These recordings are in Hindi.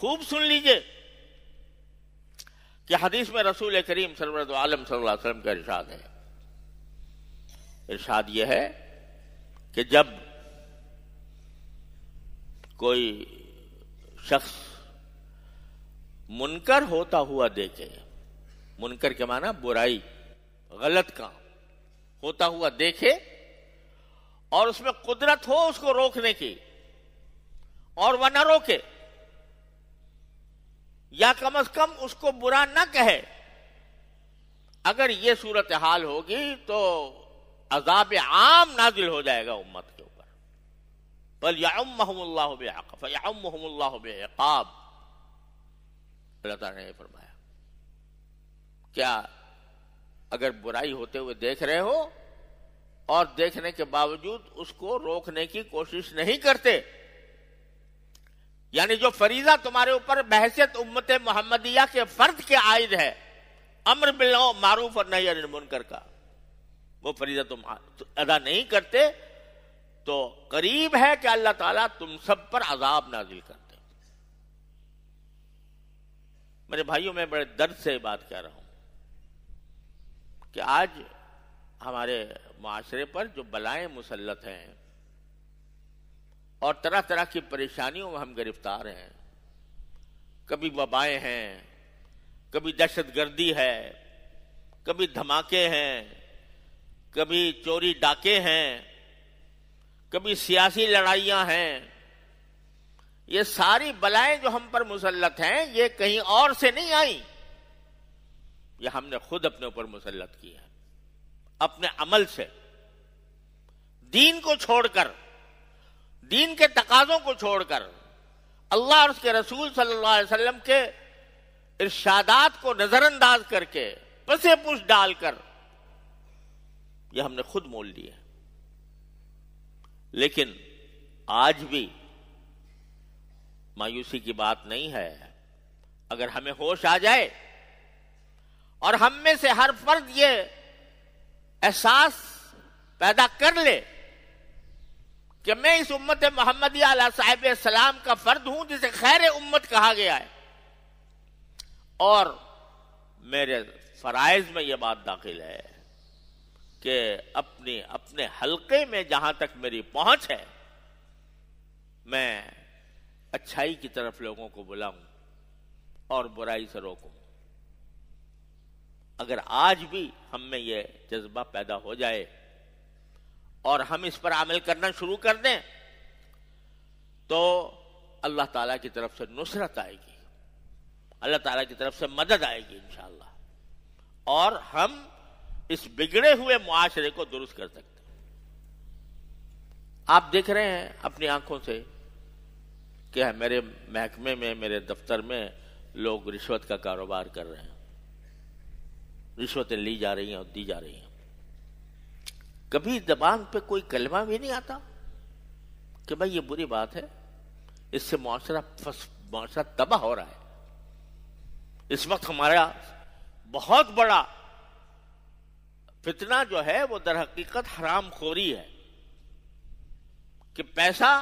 खूब सुन लीजिए कि हदीस में रसूल करीम सरवरत आलम सल्लल्लाहु का इरशाद है इरशाद यह है कि जब कोई शख्स मुनकर होता हुआ देखे मुनकर के माना बुराई गलत काम होता हुआ देखे और उसमें कुदरत हो उसको रोकने की और वह ना रोके या कम अज कम उसको बुरा ना कहे अगर ये सूरत हाल होगी तो अजाब आम नाजिल हो जाएगा उम्मत के ऊपर बल यामल्लाब अल्लाह ने फरमाया क्या अगर बुराई होते हुए देख रहे हो और देखने के बावजूद उसको रोकने की कोशिश नहीं करते यानी जो फरीजा तुम्हारे ऊपर बहसियत उम्मत मोहम्मदिया के फर्द के आयद है अमर मिलो मारूफ और नहीं मुनकर का वो फरीजा तुम अदा नहीं करते तो करीब है कि अल्लाह ताला तुम सब पर अजाब नाजिल करते मेरे भाइयों मैं बड़े दर्द से बात कह रहा हूं कि आज हमारे माशरे पर जो बलाएं मुसलत हैं और तरह तरह की परेशानियों में हम गिरफ्तार हैं कभी वबाएं हैं कभी दहशतगर्दी है कभी धमाके हैं कभी चोरी डाके हैं कभी सियासी लड़ाइयां हैं ये सारी बलाएं जो हम पर मुसलत हैं ये कहीं और से नहीं आई ये हमने खुद अपने ऊपर मुसलत की है अपने अमल से दीन को छोड़कर दीन के तकाजों को छोड़कर अल्लाह और उसके रसूल सल्लल्लाहु अलैहि वसल्लम के इर्शादात को नज़रअंदाज करके पसे पुश डालकर यह हमने खुद मोल लिया लेकिन आज भी मायूसी की बात नहीं है अगर हमें होश आ जाए और हम में से हर फर्द ये एहसास पैदा कर ले कि मैं इस उम्मत मोहम्मद साहिब सलाम का फर्द हूं जिसे खैर उम्मत कहा गया है और मेरे फ़राइज में यह बात दाखिल है कि अपने अपने हल्के में जहां तक मेरी पहुंच है मैं अच्छाई की तरफ लोगों को बुलाऊं और बुराई से रोकूं अगर आज भी हम में यह जज्बा पैदा हो जाए और हम इस पर अमल करना शुरू कर दें तो अल्लाह ताला की तरफ से नुसरत आएगी अल्लाह ताला की तरफ से मदद आएगी इंशाला और हम इस बिगड़े हुए मुआरे को दुरुस्त कर सकते आप देख रहे हैं अपनी आंखों से कि मेरे महकमे में मेरे दफ्तर में लोग रिश्वत का कारोबार कर रहे हैं रिश्वतें ली जा रही हैं और दी जा रही हैं कभी जबान पे कोई कलमा भी नहीं आता कि भाई ये बुरी बात है इससे माशरा माशरा तबाह हो रहा है इस वक्त हमारा बहुत बड़ा फितना जो है वो दर हकीकत हराम खोरी है कि पैसा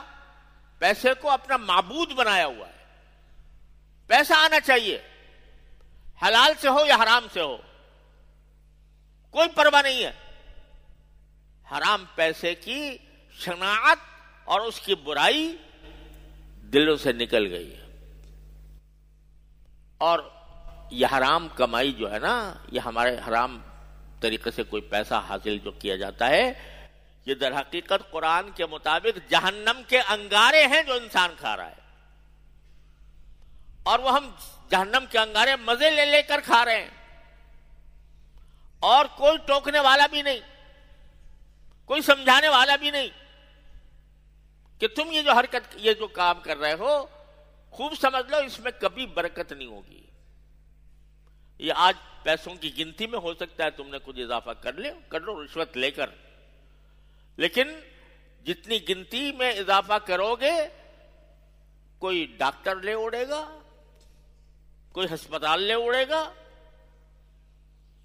पैसे को अपना माबूद बनाया हुआ है पैसा आना चाहिए हलाल से हो या हराम से हो कोई परवाह नहीं है हराम पैसे की शनात और उसकी बुराई दिलों से निकल गई है और यह हराम कमाई जो है ना ये हमारे हराम तरीके से कोई पैसा हासिल जो किया जाता है ये दर हकीकत कुरान के मुताबिक जहन्नम के अंगारे हैं जो इंसान खा रहा है और वो हम जहन्नम के अंगारे मजे ले लेकर खा रहे हैं और कोई टोकने वाला भी नहीं कोई समझाने वाला भी नहीं कि तुम ये जो हरकत ये जो काम कर रहे हो खूब समझ लो इसमें कभी बरकत नहीं होगी ये आज पैसों की गिनती में हो सकता है तुमने कुछ इजाफा कर ले कर लो रिश्वत लेकर लेकिन जितनी गिनती में इजाफा करोगे कोई डॉक्टर ले उड़ेगा कोई अस्पताल ले उड़ेगा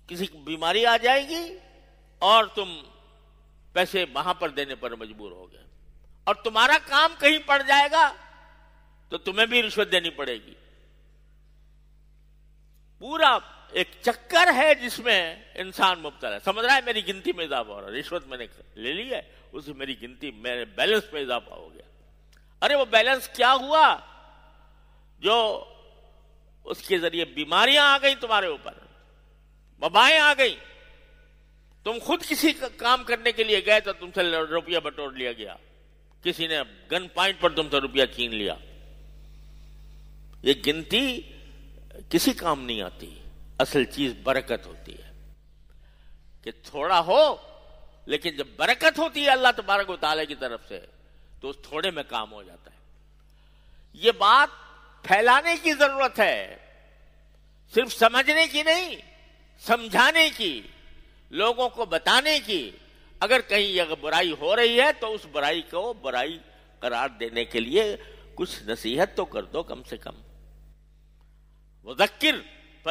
किसी की बीमारी आ जाएगी और तुम पैसे वहां पर देने पर मजबूर हो गए और तुम्हारा काम कहीं पड़ जाएगा तो तुम्हें भी रिश्वत देनी पड़ेगी पूरा एक चक्कर है जिसमें इंसान मुबतला है समझ रहा है मेरी गिनती में इजाफा हो रहा है रिश्वत मैंने ले ली है उससे मेरी गिनती मेरे बैलेंस में इजाफा हो गया अरे वो बैलेंस क्या हुआ जो उसके जरिए बीमारियां आ गई तुम्हारे ऊपर वबाएं आ गई तुम खुद किसी का काम करने के लिए गए तो तुमसे रुपया बटोर लिया गया किसी ने गन पॉइंट पर तुमसे रुपया छीन लिया ये गिनती किसी काम नहीं आती असल चीज बरकत होती है कि थोड़ा हो लेकिन जब बरकत होती है अल्लाह तबारक वाले की तरफ से तो उस थोड़े में काम हो जाता है ये बात फैलाने की जरूरत है सिर्फ समझने की नहीं समझाने की लोगों को बताने की अगर कहीं यह बुराई हो रही है तो उस बुराई को बुराई करार देने के लिए कुछ नसीहत तो कर दो कम से कम वो जक्र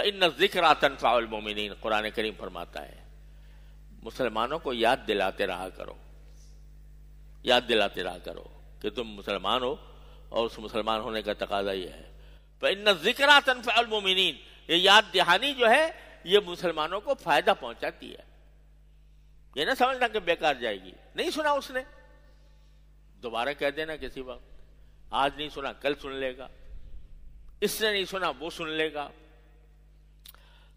इन जिक्र आतन मोमिन कुरान करीम फरमाता है मुसलमानों को याद दिलाते रहा करो याद दिलाते रहा करो कि तुम मुसलमान हो और उस मुसलमान होने का तकाजा यह है पर इन जिक्र आतन मोमिन ये याद दहानी जो है ये मुसलमानों को फायदा पहुंचाती है ये ना समझना कि बेकार जाएगी नहीं सुना उसने दोबारा कह देना किसी वक्त आज नहीं सुना कल सुन लेगा इसने नहीं सुना वो सुन लेगा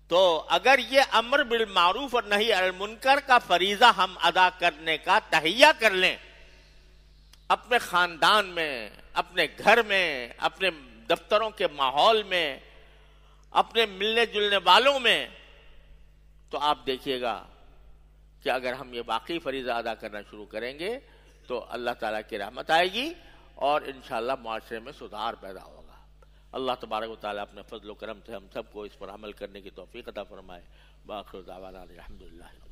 तो अगर ये अमर बिल मारूफ और नहीं अल मुनकर का फरीजा हम अदा करने का तहिया कर लें अपने खानदान में अपने घर में अपने दफ्तरों के माहौल में अपने मिलने जुलने वालों में तो आप देखिएगा कि अगर हम ये बाकी फरीजा अदा करना शुरू करेंगे तो अल्लाह ताला की रहमत आएगी और इन माशरे में सुधार पैदा होगा अल्लाह तबारक ताली अपने फजल करम से हम सबको इस पर अमल करने की तोफ़ी अदा फरमाए बाखिर अलहमदिल्ला